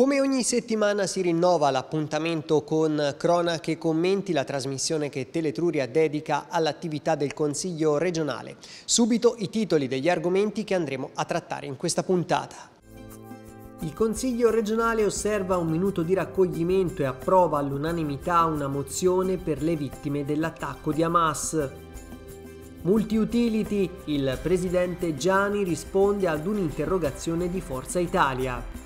Come ogni settimana si rinnova l'appuntamento con Cronache e Commenti, la trasmissione che Teletruria dedica all'attività del Consiglio regionale. Subito i titoli degli argomenti che andremo a trattare in questa puntata. Il Consiglio regionale osserva un minuto di raccoglimento e approva all'unanimità una mozione per le vittime dell'attacco di Hamas. Multiutility, il presidente Gianni risponde ad un'interrogazione di Forza Italia.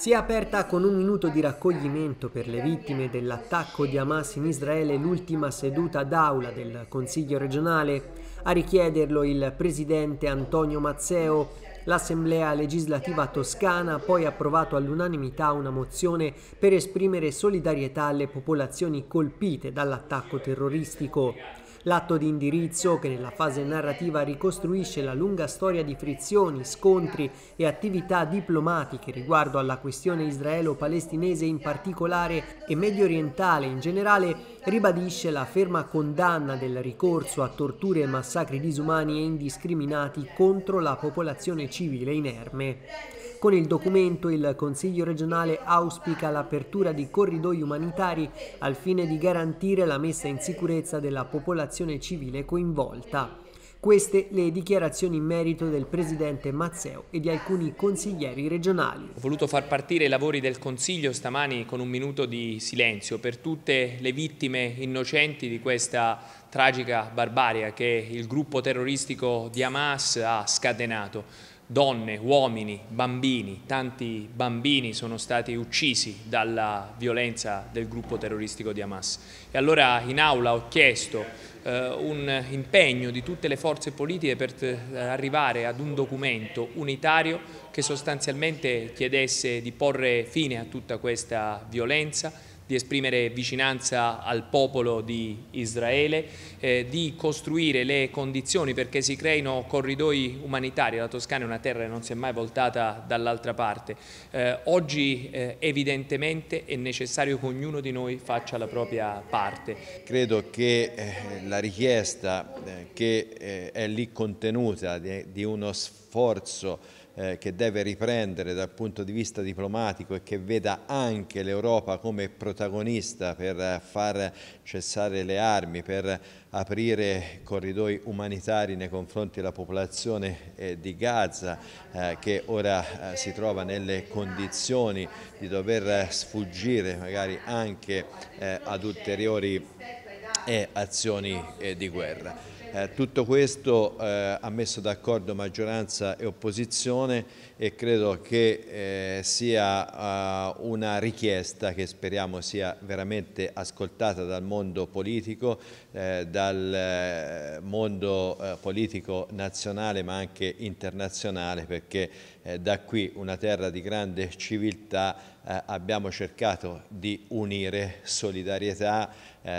Si è aperta con un minuto di raccoglimento per le vittime dell'attacco di Hamas in Israele l'ultima seduta d'aula del Consiglio regionale. A richiederlo il presidente Antonio Mazzeo, l'Assemblea legislativa toscana ha poi approvato all'unanimità una mozione per esprimere solidarietà alle popolazioni colpite dall'attacco terroristico. L'atto di indirizzo, che nella fase narrativa ricostruisce la lunga storia di frizioni, scontri e attività diplomatiche riguardo alla questione israelo-palestinese in particolare e medio orientale in generale, ribadisce la ferma condanna del ricorso a torture e massacri disumani e indiscriminati contro la popolazione civile inerme. Con il documento il Consiglio regionale auspica l'apertura di corridoi umanitari al fine di garantire la messa in sicurezza della popolazione civile coinvolta. Queste le dichiarazioni in merito del presidente Mazzeo e di alcuni consiglieri regionali. Ho voluto far partire i lavori del Consiglio stamani con un minuto di silenzio per tutte le vittime innocenti di questa tragica barbaria che il gruppo terroristico di Hamas ha scatenato donne, uomini, bambini, tanti bambini sono stati uccisi dalla violenza del gruppo terroristico di Hamas. E allora in aula ho chiesto eh, un impegno di tutte le forze politiche per eh, arrivare ad un documento unitario che sostanzialmente chiedesse di porre fine a tutta questa violenza di esprimere vicinanza al popolo di Israele, eh, di costruire le condizioni perché si creino corridoi umanitari. La Toscana è una terra che non si è mai voltata dall'altra parte. Eh, oggi eh, evidentemente è necessario che ognuno di noi faccia la propria parte. Credo che eh, la richiesta eh, che è lì contenuta di, di uno sforzo eh, che deve riprendere dal punto di vista diplomatico e che veda anche l'Europa come protagonista per eh, far cessare le armi, per aprire corridoi umanitari nei confronti della popolazione eh, di Gaza eh, che ora eh, si trova nelle condizioni di dover eh, sfuggire magari anche eh, ad ulteriori azioni di guerra. Eh, tutto questo eh, ha messo d'accordo maggioranza e opposizione e credo che eh, sia uh, una richiesta che speriamo sia veramente ascoltata dal mondo politico, eh, dal eh, mondo eh, politico nazionale ma anche internazionale perché eh, da qui una terra di grande civiltà abbiamo cercato di unire solidarietà,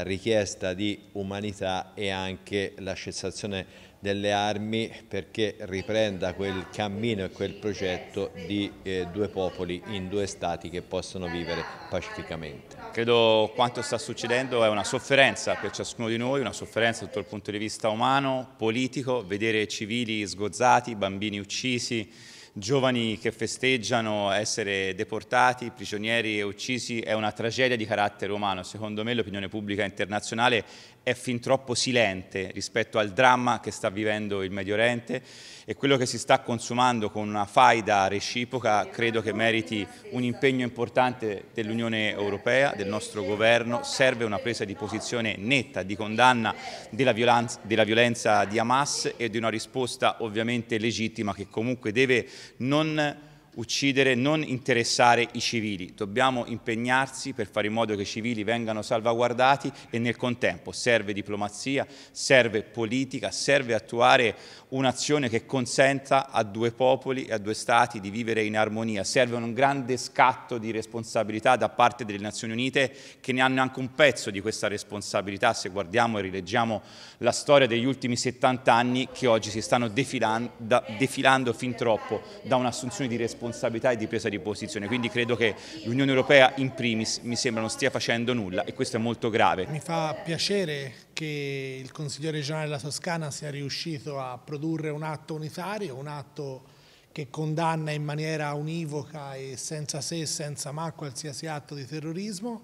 richiesta di umanità e anche la cessazione delle armi perché riprenda quel cammino e quel progetto di eh, due popoli in due stati che possono vivere pacificamente. Credo quanto sta succedendo è una sofferenza per ciascuno di noi, una sofferenza sotto il punto di vista umano, politico, vedere civili sgozzati, bambini uccisi, giovani che festeggiano essere deportati, prigionieri e uccisi è una tragedia di carattere umano. Secondo me l'opinione pubblica internazionale è fin troppo silente rispetto al dramma che sta vivendo il Medio Oriente e quello che si sta consumando con una faida reciproca credo che meriti un impegno importante dell'Unione Europea, del nostro governo, serve una presa di posizione netta di condanna della violenza, della violenza di Hamas e di una risposta ovviamente legittima che comunque deve non uccidere, non interessare i civili. Dobbiamo impegnarsi per fare in modo che i civili vengano salvaguardati e nel contempo serve diplomazia, serve politica, serve attuare un'azione che consenta a due popoli e a due stati di vivere in armonia. Serve un grande scatto di responsabilità da parte delle Nazioni Unite che ne hanno anche un pezzo di questa responsabilità se guardiamo e rileggiamo la storia degli ultimi 70 anni che oggi si stanno defilando, defilando fin troppo da un'assunzione di responsabilità e di presa di posizione. Quindi credo che l'Unione Europea in primis mi sembra non stia facendo nulla e questo è molto grave. Mi fa piacere che il Consiglio regionale della Toscana sia riuscito a produrre un atto unitario, un atto che condanna in maniera univoca e senza se e senza ma qualsiasi atto di terrorismo,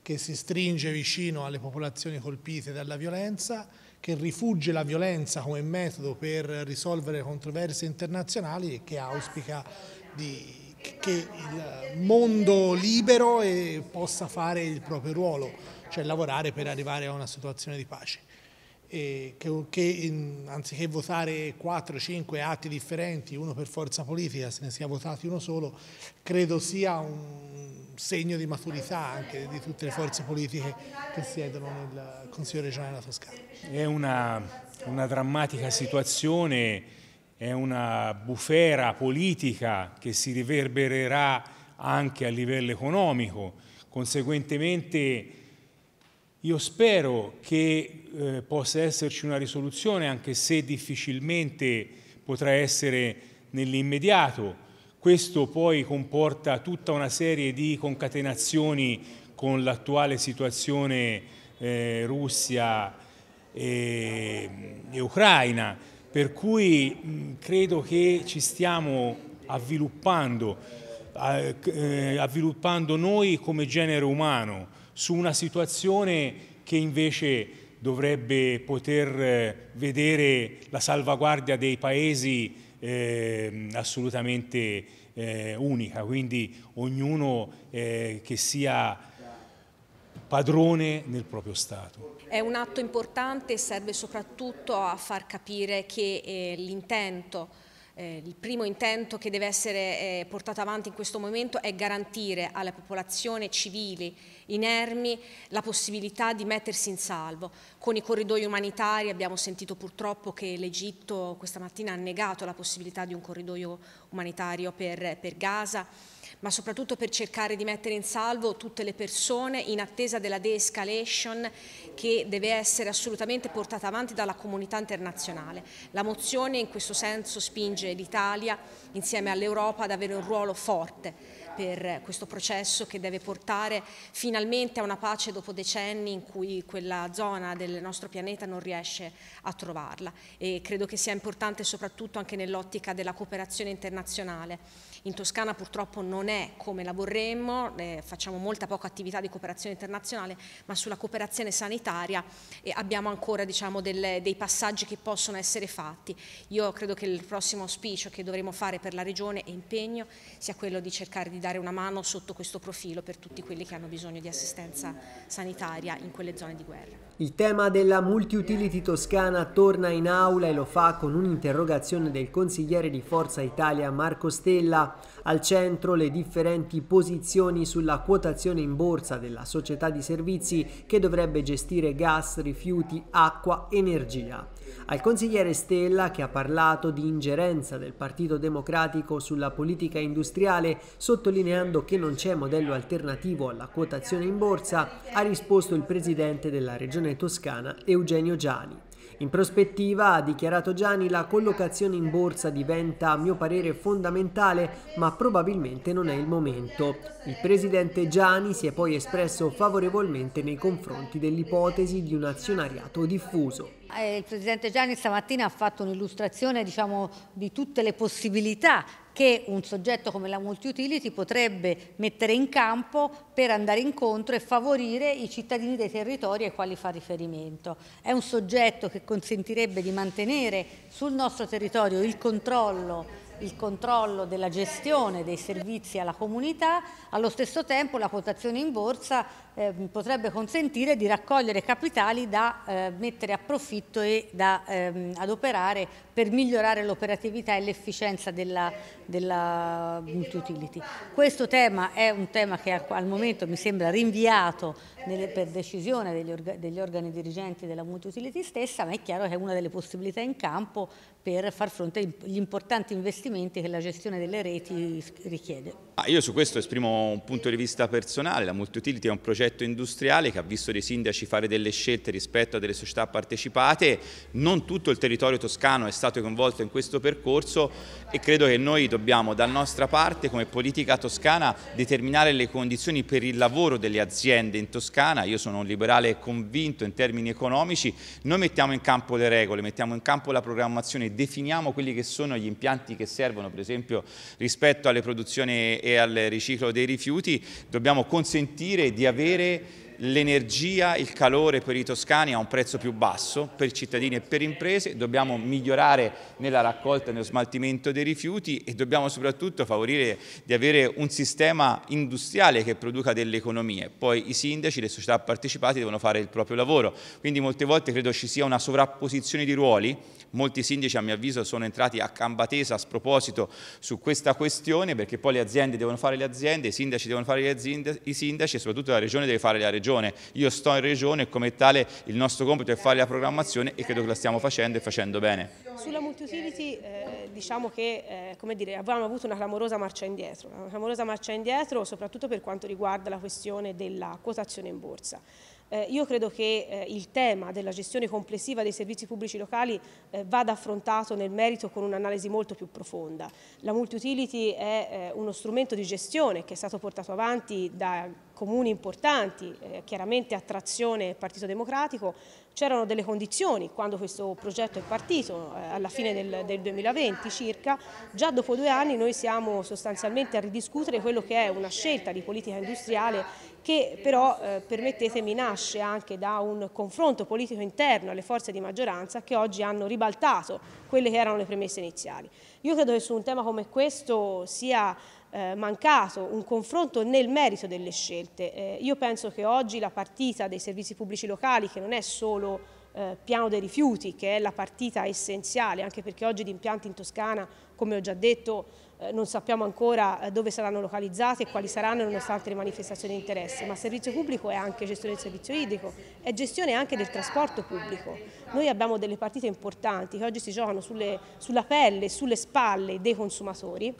che si stringe vicino alle popolazioni colpite dalla violenza, che rifugge la violenza come metodo per risolvere controversie internazionali e che auspica di che il mondo libero possa fare il proprio ruolo cioè lavorare per arrivare a una situazione di pace. Che, che in, anziché votare 4-5 atti differenti, uno per forza politica, se ne sia votati uno solo, credo sia un segno di maturità anche di tutte le forze politiche che siedono nel Consiglio regionale della Toscana. È una, una drammatica situazione, è una bufera politica che si riverbererà anche a livello economico, conseguentemente io spero che eh, possa esserci una risoluzione, anche se difficilmente potrà essere nell'immediato. Questo poi comporta tutta una serie di concatenazioni con l'attuale situazione eh, Russia e, e, Ucraina, per cui mh, credo che ci stiamo avviluppando, eh, avviluppando noi come genere umano su una situazione che invece dovrebbe poter eh, vedere la salvaguardia dei paesi eh, assolutamente eh, unica, quindi ognuno eh, che sia padrone nel proprio Stato. È un atto importante e serve soprattutto a far capire che eh, l'intento eh, il primo intento che deve essere eh, portato avanti in questo momento è garantire alla popolazione civile inermi la possibilità di mettersi in salvo. Con i corridoi umanitari abbiamo sentito purtroppo che l'Egitto questa mattina ha negato la possibilità di un corridoio umanitario per, per Gaza ma soprattutto per cercare di mettere in salvo tutte le persone in attesa della de-escalation che deve essere assolutamente portata avanti dalla comunità internazionale. La mozione in questo senso spinge l'Italia insieme all'Europa ad avere un ruolo forte per questo processo che deve portare finalmente a una pace dopo decenni in cui quella zona del nostro pianeta non riesce a trovarla e credo che sia importante soprattutto anche nell'ottica della cooperazione internazionale in Toscana purtroppo non è come la vorremmo, eh, facciamo molta poca attività di cooperazione internazionale, ma sulla cooperazione sanitaria eh, abbiamo ancora diciamo, delle, dei passaggi che possono essere fatti. Io credo che il prossimo auspicio che dovremo fare per la Regione e impegno sia quello di cercare di dare una mano sotto questo profilo per tutti quelli che hanno bisogno di assistenza sanitaria in quelle zone di guerra. Il tema della multiutility toscana torna in aula e lo fa con un'interrogazione del consigliere di Forza Italia Marco Stella al centro le differenti posizioni sulla quotazione in borsa della società di servizi che dovrebbe gestire gas, rifiuti, acqua, energia. Al consigliere Stella, che ha parlato di ingerenza del Partito Democratico sulla politica industriale, sottolineando che non c'è modello alternativo alla quotazione in borsa, ha risposto il presidente della Regione Toscana, Eugenio Giani. In prospettiva, ha dichiarato Gianni, la collocazione in borsa diventa a mio parere fondamentale, ma probabilmente non è il momento. Il presidente Gianni si è poi espresso favorevolmente nei confronti dell'ipotesi di un azionariato diffuso. Eh, il presidente Gianni stamattina ha fatto un'illustrazione diciamo, di tutte le possibilità che un soggetto come la multiutility potrebbe mettere in campo per andare incontro e favorire i cittadini dei territori ai quali fa riferimento. È un soggetto che consentirebbe di mantenere sul nostro territorio il controllo il controllo della gestione dei servizi alla comunità, allo stesso tempo la quotazione in borsa Ehm, potrebbe consentire di raccogliere capitali da eh, mettere a profitto e da ehm, adoperare per migliorare l'operatività e l'efficienza della, della mm, utility. Questo tema è un tema che al momento mi sembra rinviato nelle, per decisione degli, orga, degli, organi dirigenti della multi-utility stessa, ma è chiaro che è una delle possibilità in campo per far fronte agli importanti investimenti che la gestione delle reti richiede. Ah, io su questo esprimo un punto di vista personale, la multi-utility è un progetto progetto industriale che ha visto dei sindaci fare delle scelte rispetto a delle società partecipate, non tutto il territorio toscano è stato coinvolto in questo percorso e credo che noi dobbiamo da nostra parte come politica toscana determinare le condizioni per il lavoro delle aziende in Toscana, io sono un liberale convinto in termini economici, noi mettiamo in campo le regole, mettiamo in campo la programmazione, definiamo quelli che sono gli impianti che servono per esempio rispetto alle produzioni e al riciclo dei rifiuti, dobbiamo consentire di avere vedere l'energia, il calore per i toscani a un prezzo più basso, per cittadini e per imprese, dobbiamo migliorare nella raccolta e nello smaltimento dei rifiuti e dobbiamo soprattutto favorire di avere un sistema industriale che produca delle economie. Poi i sindaci, le società partecipate devono fare il proprio lavoro, quindi molte volte credo ci sia una sovrapposizione di ruoli, molti sindaci a mio avviso sono entrati a gamba tesa a sproposito su questa questione perché poi le aziende devono fare le aziende, i sindaci devono fare aziende, i sindaci e soprattutto la regione deve fare la regione regione. Io sto in regione e come tale il nostro compito è fare la programmazione e credo che la stiamo facendo e facendo bene. Sulla multi-utility eh, diciamo che eh, dire, avevamo avuto una clamorosa marcia indietro, una clamorosa marcia indietro soprattutto per quanto riguarda la questione della quotazione in borsa. Eh, io credo che eh, il tema della gestione complessiva dei servizi pubblici locali eh, vada affrontato nel merito con un'analisi molto più profonda. La multi-utility è eh, uno strumento di gestione che è stato portato avanti da comuni importanti, eh, chiaramente a trazione Partito Democratico, c'erano delle condizioni quando questo progetto è partito, eh, alla fine del, del 2020 circa, già dopo due anni noi siamo sostanzialmente a ridiscutere quello che è una scelta di politica industriale che però, eh, permettetemi, nasce anche da un confronto politico interno alle forze di maggioranza che oggi hanno ribaltato quelle che erano le premesse iniziali. Io credo che su un tema come questo sia eh, mancato un confronto nel merito delle scelte. Eh, io penso che oggi la partita dei servizi pubblici locali, che non è solo eh, piano dei rifiuti, che è la partita essenziale, anche perché oggi gli impianti in Toscana, come ho già detto, eh, non sappiamo ancora eh, dove saranno localizzati e quali saranno nonostante le manifestazioni di interesse, ma servizio pubblico è anche gestione del servizio idrico, è gestione anche del trasporto pubblico. Noi abbiamo delle partite importanti che oggi si giocano sulle, sulla pelle, sulle spalle dei consumatori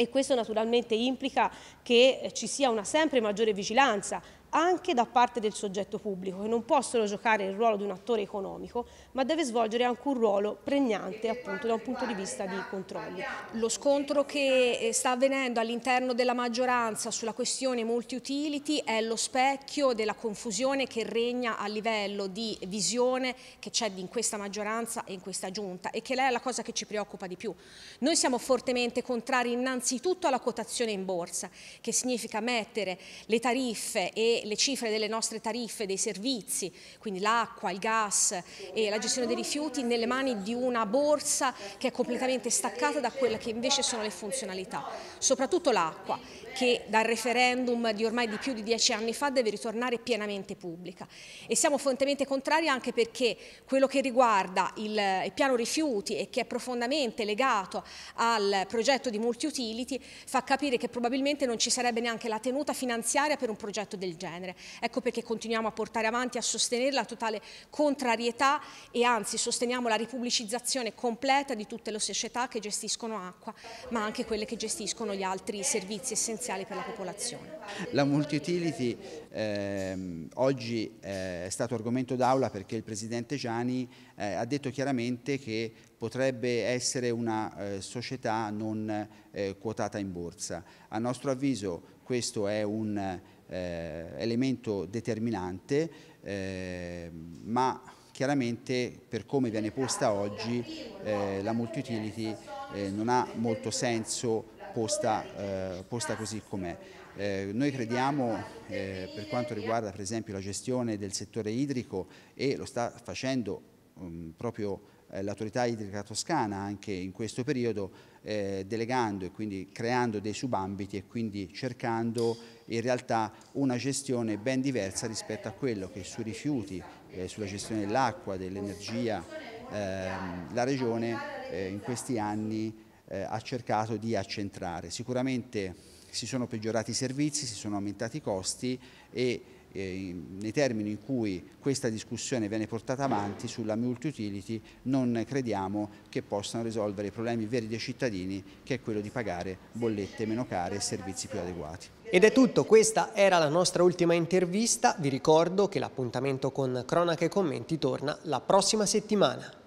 e questo naturalmente implica che eh, ci sia una sempre maggiore vigilanza anche da parte del soggetto pubblico, che non può solo giocare il ruolo di un attore economico, ma deve svolgere anche un ruolo pregnante appunto da un punto di vista di controlli. Lo scontro che eh, sta avvenendo all'interno della maggioranza sulla questione multi-utility è lo specchio della confusione che regna a livello di visione che c'è in questa maggioranza e in questa giunta e che lei è la cosa che ci preoccupa di più. Noi siamo fortemente contrari innanzitutto alla quotazione in borsa, che significa mettere le tariffe e le cifre delle nostre tariffe, dei servizi, quindi l'acqua, il gas e la gestione dei rifiuti, nelle mani di una borsa che è completamente staccata da quelle che invece sono le funzionalità. Soprattutto l'acqua, che dal referendum di ormai di più di dieci anni fa deve ritornare pienamente pubblica. E siamo fortemente contrari anche perché quello che riguarda il, piano rifiuti e che è profondamente legato al progetto di multi-utility fa capire che probabilmente non ci sarebbe neanche la tenuta finanziaria per un progetto del genere genere. Ecco perché continuiamo a portare avanti, a sostenere la totale contrarietà e anzi sosteniamo la ripubblicizzazione completa di tutte le società che gestiscono acqua, ma anche quelle che gestiscono gli altri servizi essenziali per la popolazione. La multi-utility ehm, oggi eh, è stato argomento d'aula perché il Presidente Gianni eh, ha detto chiaramente che potrebbe essere una eh, società non eh, quotata in borsa. A nostro avviso questo è un eh, elemento determinante, eh, ma chiaramente per come viene posta oggi eh, la multi-utility eh, non ha molto senso posta, eh, posta così com'è. Eh, noi crediamo, eh, per quanto riguarda per esempio la gestione del settore idrico, e lo sta facendo um, proprio eh, l'autorità idrica toscana anche in questo periodo, eh, delegando e quindi creando dei subambiti e quindi cercando in realtà una gestione ben diversa rispetto a quello che sui rifiuti, eh, sulla gestione dell'acqua, dell'energia, ehm, la Regione eh, in questi anni eh, ha cercato di accentrare. Sicuramente si sono peggiorati i servizi, si sono aumentati i costi e eh, nei termini in cui questa discussione viene portata avanti sulla multi-utility non crediamo che possano risolvere i problemi veri dei cittadini che è quello di pagare bollette meno care e servizi più adeguati. Ed è tutto, questa era la nostra ultima intervista, vi ricordo che l'appuntamento con Cronaca e Commenti torna la prossima settimana.